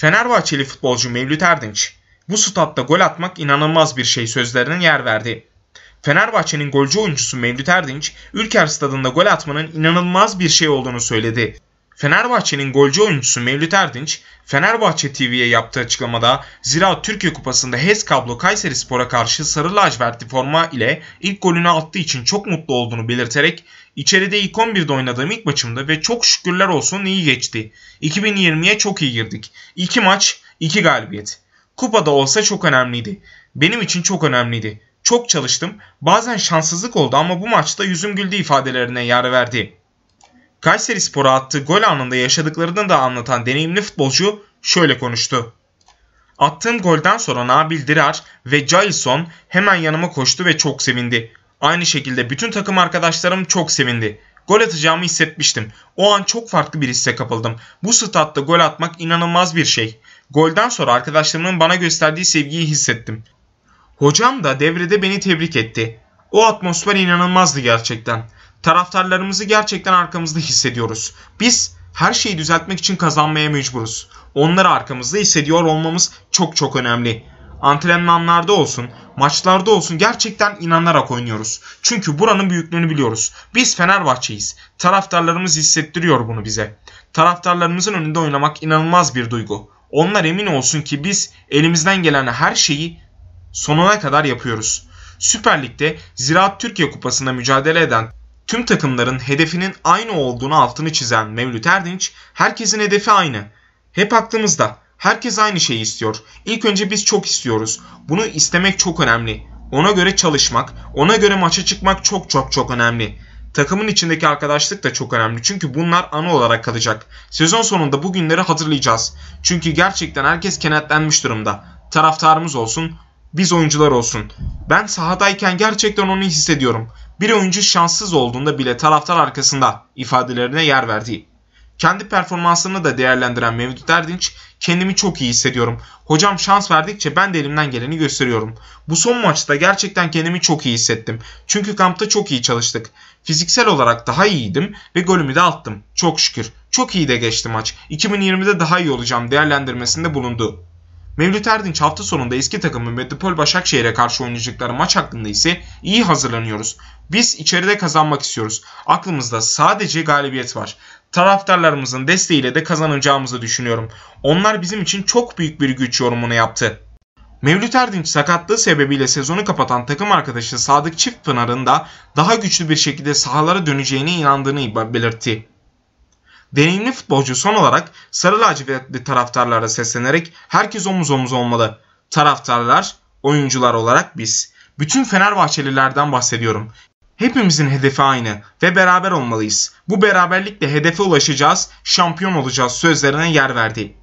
Fenerbahçeli futbolcu Mevlüt Erdinç, bu statta gol atmak inanılmaz bir şey sözlerine yer verdi. Fenerbahçe'nin golcü oyuncusu Mevlüt Erdinç, Ülker stadında gol atmanın inanılmaz bir şey olduğunu söyledi. Fenerbahçe'nin golcü oyuncusu Mevlüt Erdinç, Fenerbahçe TV'ye yaptığı açıklamada Zira Türkiye Kupası'nda HES Kablo Kayseri Spor'a karşı sarı lacivertli forma ile ilk golünü attığı için çok mutlu olduğunu belirterek İçeride ilk 11'de oynadığım ilk maçımda ve çok şükürler olsun iyi geçti. 2020'ye çok iyi girdik. 2 maç, 2 galibiyet. Kupada olsa çok önemliydi. Benim için çok önemliydi. Çok çalıştım. Bazen şanssızlık oldu ama bu maçta yüzüm güldü ifadelerine yer verdi. Kayseri Spor'a attığı gol anında yaşadıklarını da anlatan deneyimli futbolcu şöyle konuştu. Attığım golden sonra Nabil Dirar ve Jailson hemen yanıma koştu ve çok sevindi. Aynı şekilde bütün takım arkadaşlarım çok sevindi. Gol atacağımı hissetmiştim. O an çok farklı bir hisse kapıldım. Bu statta gol atmak inanılmaz bir şey. Golden sonra arkadaşlarımın bana gösterdiği sevgiyi hissettim. Hocam da devrede beni tebrik etti. O atmosfer inanılmazdı gerçekten taraftarlarımızı gerçekten arkamızda hissediyoruz. Biz her şeyi düzeltmek için kazanmaya mecburuz. Onları arkamızda hissediyor olmamız çok çok önemli. Antrenmanlarda olsun, maçlarda olsun gerçekten inanarak oynuyoruz. Çünkü buranın büyüklüğünü biliyoruz. Biz Fenerbahçe'yiz. Taraftarlarımız hissettiriyor bunu bize. Taraftarlarımızın önünde oynamak inanılmaz bir duygu. Onlar emin olsun ki biz elimizden gelen her şeyi sonuna kadar yapıyoruz. Süper Lig'de Ziraat Türkiye Kupası'nda mücadele eden tüm takımların hedefinin aynı olduğunu altını çizen Mevlüt Erdinç, herkesin hedefi aynı. Hep aklımızda. Herkes aynı şeyi istiyor. İlk önce biz çok istiyoruz. Bunu istemek çok önemli. Ona göre çalışmak, ona göre maça çıkmak çok çok çok önemli. Takımın içindeki arkadaşlık da çok önemli. Çünkü bunlar anı olarak kalacak. Sezon sonunda bu günleri hatırlayacağız. Çünkü gerçekten herkes kenetlenmiş durumda. Taraftarımız olsun, biz oyuncular olsun. Ben sahadayken gerçekten onu hissediyorum bir oyuncu şanssız olduğunda bile taraftar arkasında ifadelerine yer verdiği. Kendi performansını da değerlendiren Mevlüt Erdinç, kendimi çok iyi hissediyorum. Hocam şans verdikçe ben de elimden geleni gösteriyorum. Bu son maçta gerçekten kendimi çok iyi hissettim. Çünkü kampta çok iyi çalıştık. Fiziksel olarak daha iyiydim ve golümü de attım. Çok şükür. Çok iyi de geçti maç. 2020'de daha iyi olacağım değerlendirmesinde bulundu. Mevlüt Erdinç hafta sonunda eski takımı Metropol Başakşehir'e karşı oynayacakları maç hakkında ise iyi hazırlanıyoruz. Biz içeride kazanmak istiyoruz. Aklımızda sadece galibiyet var. Taraftarlarımızın desteğiyle de kazanacağımızı düşünüyorum. Onlar bizim için çok büyük bir güç yorumunu yaptı. Mevlüt Erdinç sakatlığı sebebiyle sezonu kapatan takım arkadaşı Sadık Çiftpınar'ın da daha güçlü bir şekilde sahalara döneceğine inandığını belirtti. Deneyimli futbolcu son olarak sarı lacivertli taraftarlara seslenerek herkes omuz omuz olmalı. Taraftarlar, oyuncular olarak biz. Bütün Fenerbahçelilerden bahsediyorum. Hepimizin hedefi aynı ve beraber olmalıyız. Bu beraberlikle hedefe ulaşacağız, şampiyon olacağız sözlerine yer verdi.